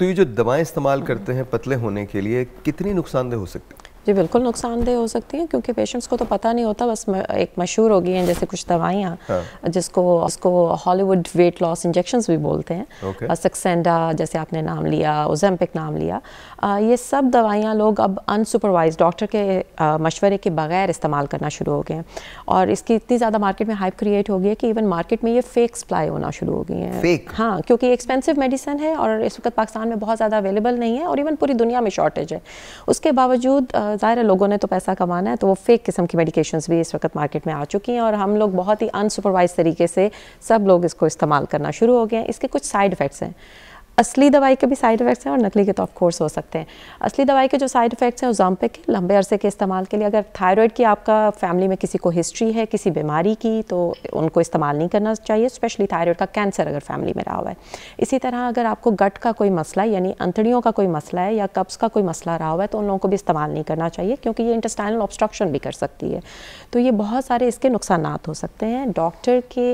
तो ये जो दवाएं इस्तेमाल करते हैं पतले होने के लिए कितनी नुकसानदेह हो सकती है जी बिल्कुल नुकसानदेह हो सकती है क्योंकि पेशेंट्स को तो पता नहीं होता बस एक मशहूर हो गई हैं जैसे कुछ दवाइयाँ हाँ। जिसको उसको हॉलीवुड वेट लॉस इंजेक्शन भी बोलते हैं सक्सेंडा जैसे आपने नाम लिया ओजेम्पिक नाम लिया आ, ये सब दवाइयाँ लोग अब अनसुपरवाइज डॉक्टर के मशवरे के बगैर इस्तेमाल करना शुरू हो गए हैं और इसकी इतनी ज़्यादा मार्केट में हाइप क्रिएट हो गई है कि इवन मार्केट में ये फेक सप्लाई होना शुरू हो गई है हाँ क्योंकि एक्सपेंसिव मेडिसिन है और इस वक्त पाकिस्तान में बहुत ज़्यादा अवेलेबल नहीं है और इवन पूरी दुनिया में शॉर्टेज है उसके बावजूद ज़ाहिर है लोगों ने तो पैसा कमाना है तो वो फेक किस्म की मेडिकेशंस भी इस वक्त मार्केट में आ चुकी हैं और हम लोग बहुत ही अनसुपरवाइज तरीके से सब लोग इसको इस्तेमाल करना शुरू हो गए हैं इसके कुछ साइड इफ़ेक्ट्स हैं असली दवाई के भी साइड इफ़ेक्ट्स हैं और नकली के तो ऑफकोर्स हो सकते हैं असली दवाई के जो साइड इफ़ेक्ट्स हैं वो के लंबे अरसे के इस्तेमाल के लिए अगर थायराइड की आपका फैमिली में किसी को हिस्ट्री है किसी बीमारी की तो उनको इस्तेमाल नहीं करना चाहिए स्पेशली थायराइड का कैंसर अगर फैमिली में रहा हुआ है इसी तरह अगर आपको गट का कोई मसला यानी अंतड़ियों का कोई मसला है या कब्ज़ का कोई मसला रहा हुआ है तो उन लोगों को भी इस्तेमाल नहीं करना चाहिए क्योंकि ये इंटस्टाइनल ऑब्स्ट्रक्शन भी कर सकती है तो ये बहुत सारे इसके नुकसान हो सकते हैं डॉक्टर के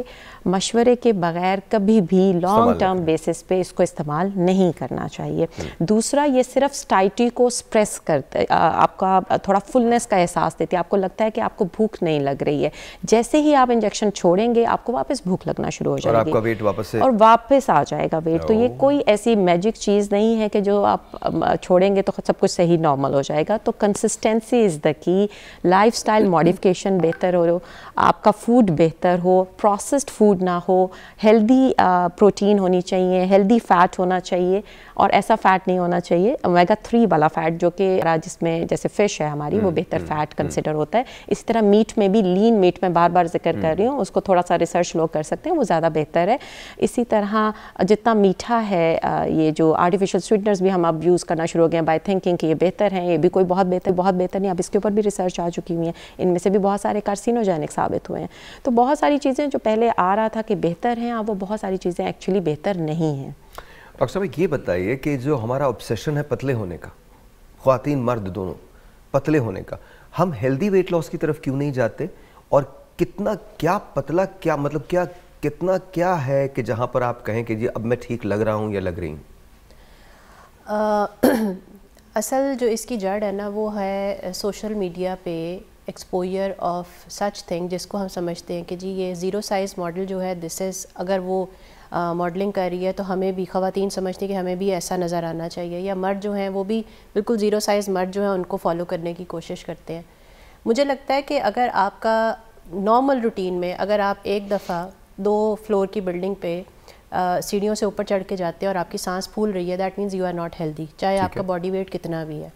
मशवरे के बगैर कभी भी लॉन्ग टर्म बेसिस पे इसको इस्तेमाल इस्तेमाल नहीं करना चाहिए हम्म। दूसरा ये सिर्फ स्टाइटी को स्प्रेस करते आपका थोड़ा फुलनेस का एहसास देती है आपको लगता है कि आपको भूख नहीं लग रही है जैसे ही आप इंजेक्शन छोड़ेंगे आपको वापस भूख लगना शुरू हो जाएगी आपका वेट वापस और वापस आ जाएगा वेट तो ये कोई ऐसी मैजिक चीज़ नहीं है कि जो आप छोड़ेंगे तो सब कुछ सही नॉर्मल हो जाएगा तो कंसिस्टेंसी इज़ द की लाइफ स्टाइल मॉडिफिकेशन बेहतर हो आपका फूड बेहतर हो प्रोसेस्ड फूड ना हो हेल्दी प्रोटीन होनी चाहिए हेल्दी फैट होना चाहिए और ऐसा फ़ैट नहीं होना चाहिए ओमेगा थ्री वाला फ़ैट जो कि जिसमें जैसे फ़िश है हमारी वो हम्म, बेहतर फ़ैट हम्म, कंसिडर हम्म। होता है इसी तरह मीट में भी लीन मीट में बार बार जिक्र कर रही हूँ उसको थोड़ा सा रिसर्च लोग कर सकते हैं वो ज़्यादा बेहतर है इसी तरह जितना मीठा है ये जो आर्टिफिशियल स्वीटनर्स भी हम अब यूज़ करना शुरू हो गए हैं बाई थिंकिंग कि ये बेहतर हैं ये भी कोई बहुत बेहतर बहुत बेहतर नहीं अब इसके ऊपर भी रिसर्च आ चुकी हुई है इनमें से भी बहुत सारे कार्सिनोजेनिक साबित हुए हैं तो बहुत सारी चीज़ें जो पहले आ रहा था कि बेहतर हैं अब वो बहुत सारी चीज़ें एक्चुअली बेहतर नहीं हैं डॉक्टर साहब ये बताइए कि जो हमारा ऑब्सेशन है पतले होने का खातिन मर्द दोनों पतले होने का हम हेल्दी वेट लॉस की तरफ क्यों नहीं जाते और कितना क्या पतला क्या मतलब क्या कितना क्या है कि जहाँ पर आप कहें कि जी अब मैं ठीक लग रहा हूँ या लग रही हूँ असल जो इसकी जड़ है ना वो है सोशल मीडिया पे एक्सपोयर ऑफ सच थिंग जिसको हम समझते हैं कि जी ये ज़ीरो साइज़ मॉडल जो है दिस इज़ अगर वो मॉडलिंग कर रही है तो हमें भी ख़वान समझती कि हमें भी ऐसा नज़र आना चाहिए या मर्द जो हैं वो भी बिल्कुल ज़ीरो साइज़ मर्द जो हैं उनको फॉलो करने की कोशिश करते हैं मुझे लगता है कि अगर आपका नॉर्मल रूटीन में अगर आप एक दफ़ा दो फ्लोर की बिल्डिंग पे सीढ़ियों से ऊपर चढ़ के जाते हैं और आपकी सांस फूल रही है that means you are not healthy चाहे आपका बॉडी वेट कितना भी है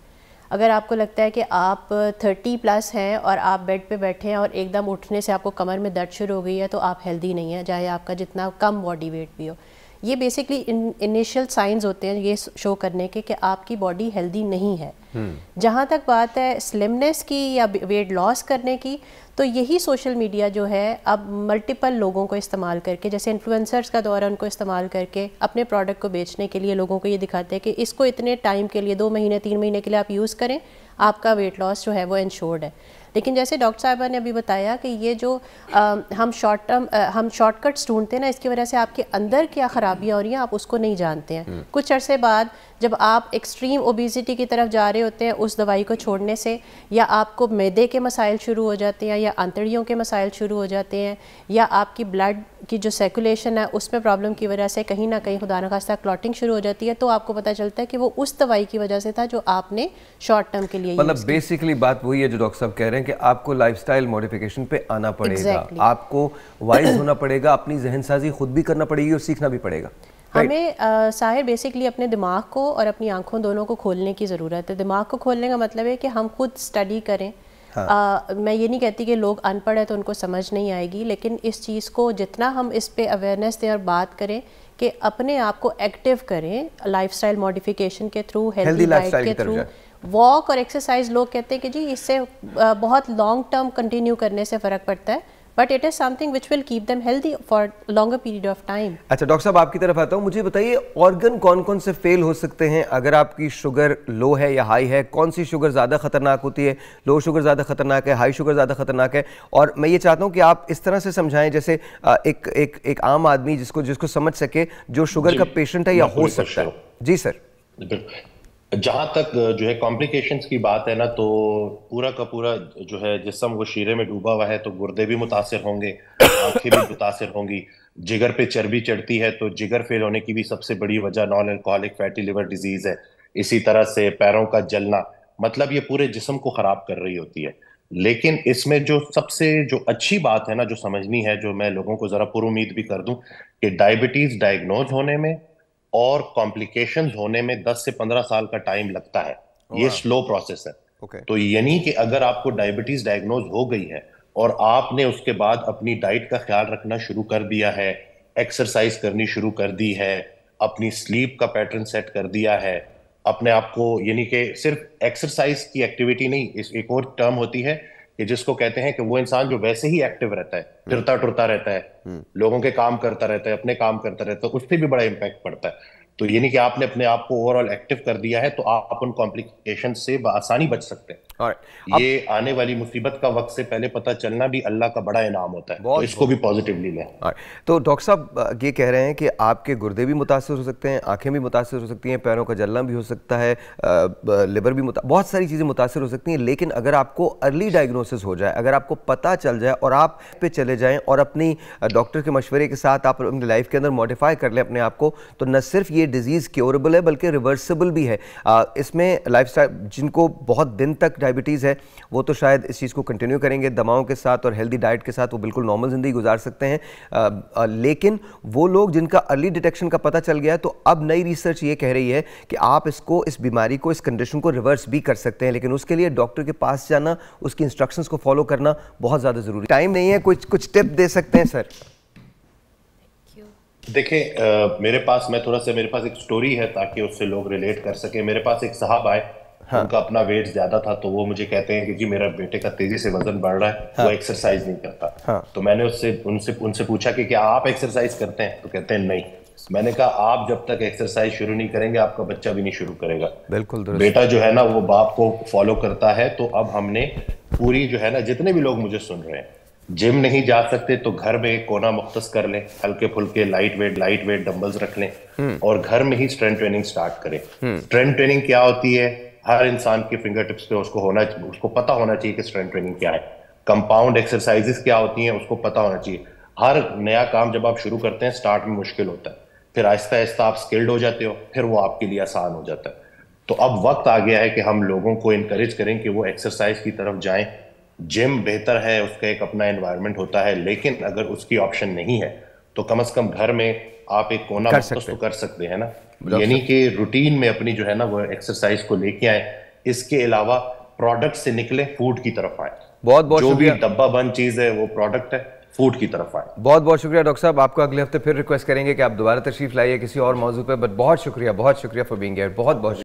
अगर आपको लगता है कि आप 30 प्लस हैं और आप बेड पे बैठे हैं और एकदम उठने से आपको कमर में दर्द शुरू हो गई है तो आप हेल्दी नहीं हैं चाहे आपका जितना कम बॉडी वेट भी हो ये बेसिकली इनिशियल साइंस होते हैं ये शो करने के कि आपकी बॉडी हेल्दी नहीं है हम्म। जहाँ तक बात है स्लिमनेस की या वेट लॉस करने की तो यही सोशल मीडिया जो है अब मल्टीपल लोगों को इस्तेमाल करके जैसे इन्फ्लुएंसर्स का दौरा उनको इस्तेमाल करके अपने प्रोडक्ट को बेचने के लिए लोगों को ये दिखाते हैं कि इसको इतने टाइम के लिए दो महीने तीन महीने के लिए आप यूज़ करें आपका वेट लॉस जो है वो इंश्योर्ड है लेकिन जैसे डॉक्टर साहबा ने अभी बताया कि ये जो आ, हम शॉर्ट टर्म हम शॉर्टकट्स ढूंढते हैं ना इसकी वजह से आपके अंदर क्या ख़राबियाँ हो रही हैं आप उसको नहीं जानते हैं हम्म। कुछ अरसे बाद जब आप एक्सट्रीम ओबेसिटी की तरफ जा रहे होते हैं उस दवाई को छोड़ने से या आपको मैदे के मसाइल शुरू हो जाते हैं या आंतड़ियों के मसाइल शुरू हो जाते हैं या आपकी ब्लड की जो सर्कुलेशन है उसमें प्रॉब्लम की वजह से कहीं ना कहीं खुदा नखास्ता क्लॉटिंग शुरू हो जाती है तो आपको पता चलता है कि वो उस दवाई की वजह से था जो आपने शॉर्ट टर्म के लिए मतलब बेसिकली बात वही है जो डॉक्टर साहब कह रहे हैं कि आपको लाइफ स्टाइल मॉडिफिकेशन पे आना पड़ेगा exactly. आपको वाइज होना पड़ेगा अपनी जहन साजी खुद भी करना पड़ेगी और सीखना भी पड़ेगा हमें साहिर बेसिकली अपने दिमाग को और अपनी आंखों दोनों को खोलने की ज़रूरत है दिमाग को खोलने का मतलब है कि हम खुद स्टडी करें हाँ. आ, मैं ये नहीं कहती कि लोग अनपढ़ है तो उनको समझ नहीं आएगी लेकिन इस चीज़ को जितना हम इस पे अवेयरनेस दें और बात करें कि अपने आप को एक्टिव करें लाइफस्टाइल मॉडिफिकेशन के थ्रू हेल्दी डाइट के थ्रू वॉक और एक्सरसाइज लोग कहते हैं कि जी इससे बहुत लॉन्ग टर्म कंटिन्यू करने से फ़र्क पड़ता है but it is something which will keep them healthy for longer period of time अच्छा डॉक्टर साहब आपकी तरफ आता हूँ मुझे बताइए ऑर्गन कौन कौन से फेल हो सकते हैं अगर आपकी शुगर लो है या हाई है कौन सी शुगर ज़्यादा खतरनाक होती है लो शुगर ज़्यादा खतरनाक है हाई शुगर ज़्यादा खतरनाक है और मैं ये चाहता हूँ कि आप इस तरह से समझाएं जैसे एक एक एक आम आदमी जिसको जिसको समझ सके जो शुगर का पेशेंट है या हो सकता है जी सर जहाँ तक जो है कॉम्प्लिकेशंस की बात है ना तो पूरा का पूरा जो है जिसम वो शीरे में डूबा हुआ है तो गुर्दे भी मुतासर होंगे आंखें भी मुतासर होंगी जिगर पे चर्बी चढ़ती है तो जिगर फेल होने की भी सबसे बड़ी वजह non alcoholic fatty liver disease है इसी तरह से पैरों का जलना मतलब ये पूरे जिसम को खराब कर रही होती है लेकिन इसमें जो सबसे जो अच्छी बात है ना जो समझनी है जो मैं लोगों को जरा पुरुद भी कर दूं कि डायबिटीज डायग्नोज होने में और कॉम्प्लिकेशन होने में 10 से 15 साल का टाइम लगता है oh, ये स्लो प्रोसेस है okay. तो यानी कि अगर आपको डायबिटीज डायग्नोज हो गई है और आपने उसके बाद अपनी डाइट का ख्याल रखना शुरू कर दिया है एक्सरसाइज करनी शुरू कर दी है अपनी स्लीप का पैटर्न सेट कर दिया है अपने आप को यानी कि सिर्फ एक्सरसाइज की एक्टिविटी नहीं इस एक और टर्म होती है कि जिसको कहते हैं कि वो इंसान जो वैसे ही एक्टिव रहता है हम्म। फिरता टुरता रहता है हम्म। लोगों के काम करता रहता है अपने काम करता रहता है तो उस पर भी बड़ा इम्पैक्ट पड़ता है तो ये नहीं कि आपने अपने आप को ओवरऑल एक्टिव कर दिया है तो आप उन कॉम्प्लिकेशन से आसानी बच सकते हैं ये अब, आने वाली मुसीबत का वक्त से पहले पता चलना भी अल्लाह का बड़ा इनाम होता है तो इसको भी पॉजिटिवली लें तो डॉक्टर साहब ये कह रहे हैं कि आपके गुर्दे भी मुतासर हो सकते हैं आंखें भी मुतासर हो सकती हैं पैरों का जलना भी हो सकता है लिवर भी बहुत सारी चीज़ें मुतासर हो सकती हैं लेकिन अगर आपको अर्ली डायग्नोसिस हो जाए अगर आपको पता चल जाए और आप पे चले जाएँ और अपनी डॉक्टर के मशवरे के साथ आप अपनी लाइफ के अंदर मॉडिफाई कर लें अपने आप को तो न सिर्फ ये डिज़ीज़ क्योरेबल है बल्कि रिवर्सिबल भी है इसमें लाइफ जिनको बहुत दिन तक डायबिटीज़ है वो तो शायद इस चीज़ को कंटिन्यू करेंगे दवाओं के साथ और हेल्दी डाइट के साथ वो बिल्कुल नॉर्मल ज़िंदगी गुजार सकते हैं आ, आ, लेकिन वो लोग जिनका अर्ली डिटेक्शन का पता चल गया तो अब नई रिसर्च ये कह रही है कि आप इसको इस बीमारी को इस कंडीशन को रिवर्स भी कर सकते हैं लेकिन उसके लिए डॉक्टर के पास जाना उसकी इंस्ट्रक्शंस को फॉलो करना बहुत ज़्यादा ज़रूरी टाइम नहीं है कुछ कुछ टिप दे सकते हैं सर देखें मेरे पास मैं थोड़ा सा मेरे पास एक स्टोरी है ताकि उससे लोग रिलेट कर सके मेरे पास एक साहब आए हाँ. उनका अपना वेट ज्यादा था तो वो मुझे कहते हैं कि जी मेरा बेटे का तेजी से वजन बढ़ रहा है हाँ. वो एक्सरसाइज नहीं करता हाँ. तो मैंने उससे उनसे उनसे पूछा कि क्या आप एक्सरसाइज करते हैं तो कहते हैं नहीं मैंने कहा आप जब तक एक्सरसाइज शुरू नहीं करेंगे आपका बच्चा भी नहीं शुरू करेगा बिल्कुल बेटा जो है ना वो बाप को फॉलो करता है तो अब हमने पूरी जो है ना जितने भी लोग मुझे सुन रहे हैं जिम नहीं जा सकते तो घर में कोना मुख्त कर लें हल्के फुल्के light weight light weight dumbbells रख लें हम्म। और घर में ही स्ट्रेंथ ट्रेनिंग स्टार्ट करें स्ट्रेंथ हम्म। ट्रेनिंग क्या होती है हर इंसान के फिंगर टिप्स पे उसको होना उसको पता होना चाहिए कि स्ट्रेंथ ट्रेनिंग क्या है कंपाउंड एक्सरसाइजेस क्या होती हैं उसको पता होना चाहिए हर नया काम जब आप शुरू करते हैं स्टार्ट में मुश्किल होता है फिर आहिस्ता आहिस्ता आप स्किल्ड हो जाते हो फिर वो आपके लिए आसान हो जाता है तो अब वक्त आ गया है कि हम लोगों को इनक्रेज करें कि वो एक्सरसाइज की तरफ जाएं जिम बेहतर है उसका एक अपना एनवायरनमेंट होता है लेकिन अगर उसकी ऑप्शन नहीं है तो कम अज कम घर में आप एक कोना कर सकते, तो कर सकते हैं ना यानी कि रूटीन में अपनी जो है ना वो एक्सरसाइज को लेके आए इसके अलावा प्रोडक्ट से निकले फूड की तरफ आए बहुत बहुत जो भी डब्बा बंद चीज है वो प्रोडक्ट है फूड की तरफ आए बहुत बहुत शुक्रिया डॉक्टर साहब आपको अगले हफ्ते फिर रिक्वेस्ट करेंगे कि आप दोबारा तशरीफ लाइए किसी और मौजूद पर बट बहुत शुक्रिया बहुत शुक्रिया फॉर बींग बहुत बहुत